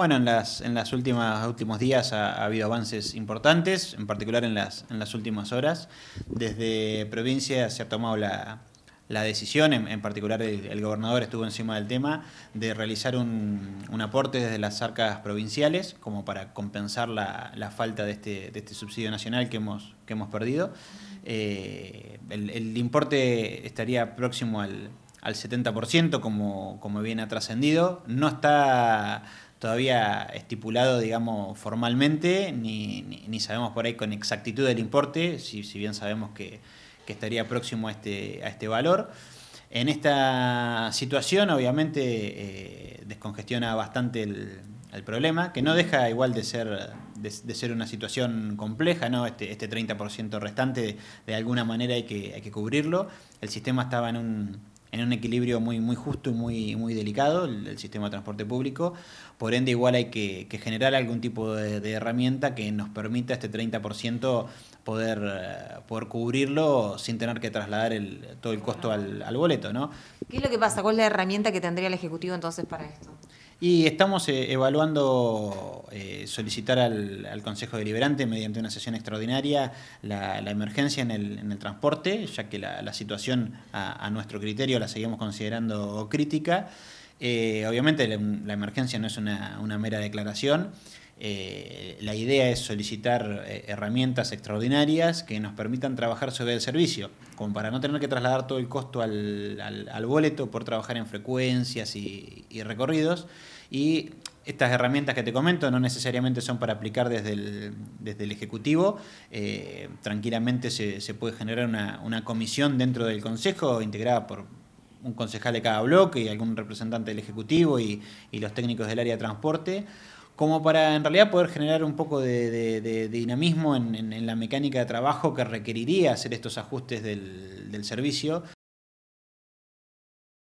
Bueno, en, las, en las últimas, últimos días ha, habido avances importantes, en particular en las, en las últimas horas. Desde provincia se ha tomado la, la decisión, en, particular el, gobernador estuvo encima del tema, de realizar un, aporte desde las arcas provinciales como para compensar la, falta este, de este, subsidio nacional que hemos, que hemos perdido. Eh, el, importe estaría próximo al, 70% como, como bien ha trascendido. No está todavía estipulado, digamos, formalmente, ni, ni, sabemos por ahí con exactitud el importe, si, si bien sabemos que, que, estaría próximo a este, a este valor. En esta situación, obviamente, eh, descongestiona bastante el, problema, que no deja igual de ser, de, ser una situación compleja, ¿no? Este, este 30% restante, de, de, alguna manera hay que, hay que cubrirlo. El sistema estaba en un en un equilibrio muy, muy justo y muy, muy delicado, el, sistema de transporte público. Por ende, igual hay que, generar algún tipo de, herramienta que nos permita este 30% poder, eh, poder cubrirlo sin tener que trasladar todo el costo al, al boleto. ¿no? ¿Qué es lo que pasa? ¿Cuál es la herramienta que tendría el Ejecutivo entonces para esto? Y estamos eh, evaluando eh, solicitar al, al, Consejo Deliberante mediante una sesión extraordinaria la, emergencia en el, transporte, ya que la, situación a, nuestro criterio la seguimos considerando crítica. Eh, obviamente la, emergencia no es una, mera declaración. Eh, la idea es solicitar eh, herramientas extraordinarias que nos permitan trabajar sobre el servicio, como para no tener que trasladar todo el costo al, boleto por trabajar en frecuencias y, recorridos. Y estas herramientas que te comento no necesariamente son para aplicar desde el, Ejecutivo. tranquilamente se, puede generar una comisión dentro del Consejo integrada por un concejal de cada bloque y algún representante del Ejecutivo y, los técnicos del área de transporte, como para en realidad poder generar un poco de, dinamismo en, la mecánica de trabajo que requeriría hacer estos ajustes del servicio